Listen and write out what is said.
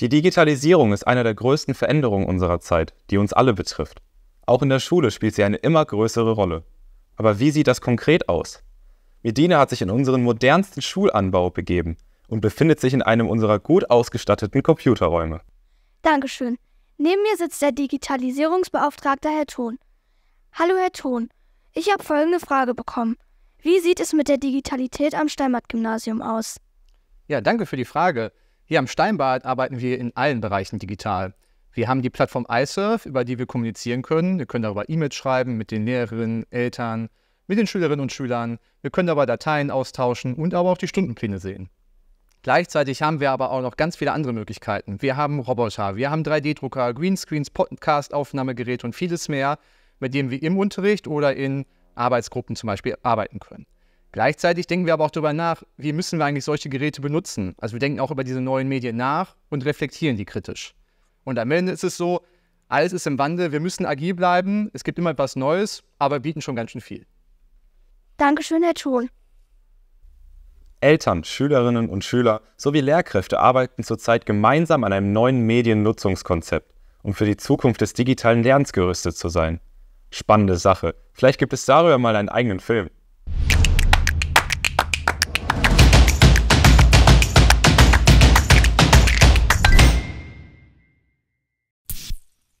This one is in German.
Die Digitalisierung ist eine der größten Veränderungen unserer Zeit, die uns alle betrifft. Auch in der Schule spielt sie eine immer größere Rolle. Aber wie sieht das konkret aus? Medina hat sich in unseren modernsten Schulanbau begeben und befindet sich in einem unserer gut ausgestatteten Computerräume. Dankeschön. Neben mir sitzt der Digitalisierungsbeauftragte Herr Thon. Hallo Herr Thon, ich habe folgende Frage bekommen. Wie sieht es mit der Digitalität am steinmatt gymnasium aus? Ja, danke für die Frage. Hier am Steinbad arbeiten wir in allen Bereichen digital. Wir haben die Plattform iSurf, über die wir kommunizieren können. Wir können darüber E-Mails schreiben mit den Lehrerinnen, Eltern, mit den Schülerinnen und Schülern. Wir können dabei Dateien austauschen und aber auch die Stundenpläne sehen. Gleichzeitig haben wir aber auch noch ganz viele andere Möglichkeiten. Wir haben Roboter, wir haben 3D-Drucker, Greenscreens, Podcast-Aufnahmegeräte und vieles mehr, mit dem wir im Unterricht oder in Arbeitsgruppen zum Beispiel arbeiten können. Gleichzeitig denken wir aber auch darüber nach, wie müssen wir eigentlich solche Geräte benutzen. Also wir denken auch über diese neuen Medien nach und reflektieren die kritisch. Und am Ende ist es so, alles ist im Wandel, wir müssen agil bleiben, es gibt immer etwas Neues, aber bieten schon ganz schön viel. Dankeschön, Herr Thun. Eltern, Schülerinnen und Schüler sowie Lehrkräfte arbeiten zurzeit gemeinsam an einem neuen Mediennutzungskonzept, um für die Zukunft des digitalen Lernens gerüstet zu sein. Spannende Sache. Vielleicht gibt es darüber mal einen eigenen Film.